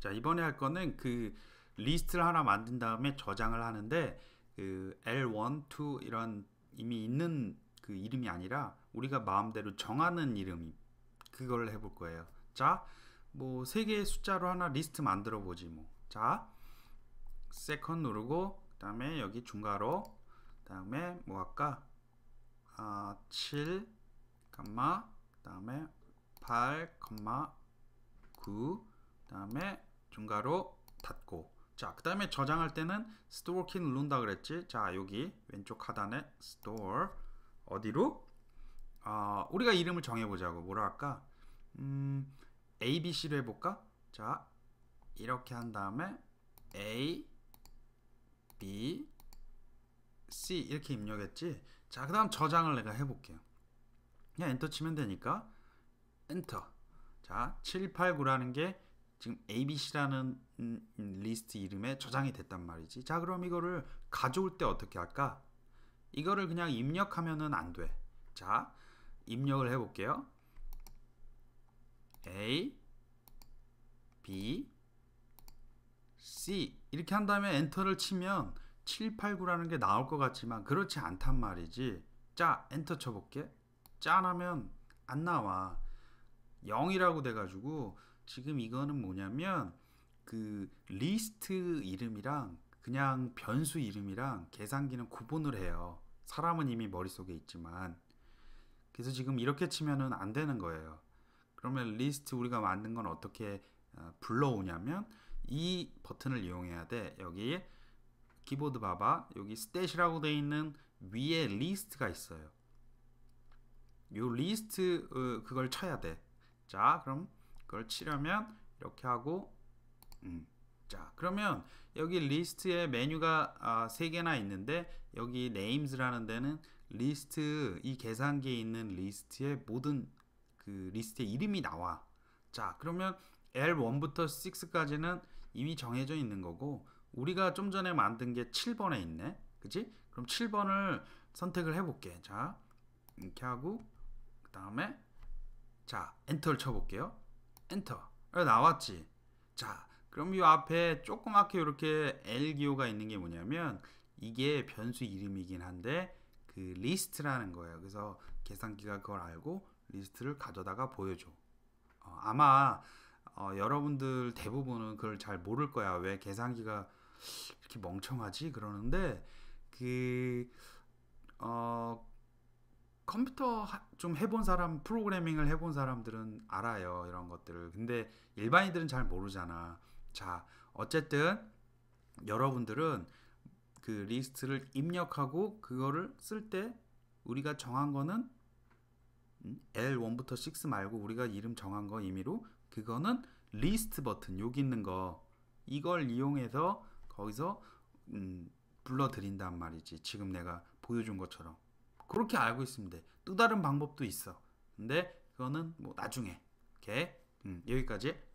자 이번에 할 거는 그 리스트를 하나 만든 다음에 저장을 하는데 그 L1, 2 이런 이미 있는 그 이름이 아니라 우리가 마음대로 정하는 이름 그걸 해 볼 거예요. 자, 뭐 세 개의 숫자로 하나 리스트 만들어 보지 뭐. 자, 세컨 누르고 그다음에 여기 중괄호 그다음에 뭐 할까? 아, 7, 감마 그다음에 8, 감마 9, 그다음에 중괄호 닫고 자 그 다음에 저장할 때는 store 키 누른다 그랬지 자 여기 왼쪽 하단에 store 어디로 어, 우리가 이름을 정해보자고 뭐라 할까 음, ABC로 해볼까 자 이렇게 한 다음에 A B C 이렇게 입력했지 자 그 다음 저장을 내가 해볼게요 그냥 엔터 치면 되니까 엔터 자 789라는 게 지금 ABC라는 리스트 이름에 저장이 됐단 말이지. 자, 그럼 이거를 가져올 때 어떻게 할까? 이거를 그냥 입력하면은 안 돼. 자, 입력을 해볼게요. A, B, C 이렇게 한 다음에 엔터를 치면 789라는 게 나올 것 같지만 그렇지 않단 말이지. 자, 엔터 쳐볼게. 짠 하면 안 나와. 0이라고 돼가지고 지금 이거는 뭐냐면 그 리스트 이름이랑 그냥 변수 이름이랑 계산기는 구분을 해요. 사람은 이미 머릿속에 있지만 그래서 지금 이렇게 치면은 안 되는 거예요. 그러면 리스트 우리가 만든 건 어떻게 어, 불러오냐면 이 버튼을 이용해야 돼. 여기 에 키보드 봐봐. 여기 스탯이라고 돼 있는 위에 리스트가 있어요. 요 리스트 어, 그걸 쳐야 돼. 자, 그럼 그걸 치려면 이렇게 하고 음. 자 그러면 여기 리스트에 메뉴가 아, 3개나 있는데 여기 names라는 데는 리스트 이 계산기에 있는 리스트의 모든 그 리스트의 이름이 나와 자 그러면 L1부터 6까지는 이미 정해져 있는 거고 우리가 좀 전에 만든 게 7번에 있네 그치 그럼 7번을 선택을 해볼게 자 이렇게 하고 그 다음에 자 엔터를 쳐볼게요 엔터 나왔지 자 그럼 이 앞에 조그맣게 이렇게 L 기호가 있는 게 뭐냐면 이게 변수 이름이긴 한데 그 리스트라는 거예요 그래서 계산기가 그걸 알고 리스트를 가져다가 보여줘 어, 아마 어, 여러분들 대부분은 그걸 잘 모를 거야 왜 계산기가 이렇게 멍청하지 그러는데 그 어, 컴퓨터 좀 해본 사람, 프로그래밍을 해본 사람들은 알아요. 이런 것들을. 근데 일반인들은 잘 모르잖아. 자, 어쨌든 여러분들은 그 리스트를 입력하고 그거를 쓸 때 우리가 정한 거는 음, L1부터 6 말고 우리가 이름 정한 거 임의로 그거는 리스트 버튼 여기 있는 거 이걸 이용해서 거기서 음, 불러드린단 말이지 지금 내가 보여준 것처럼 그렇게 알고 있습니 돼. 또 다른 방법도 있어. 근데 그거는 뭐 나중에. 이렇게 음, 여기까지.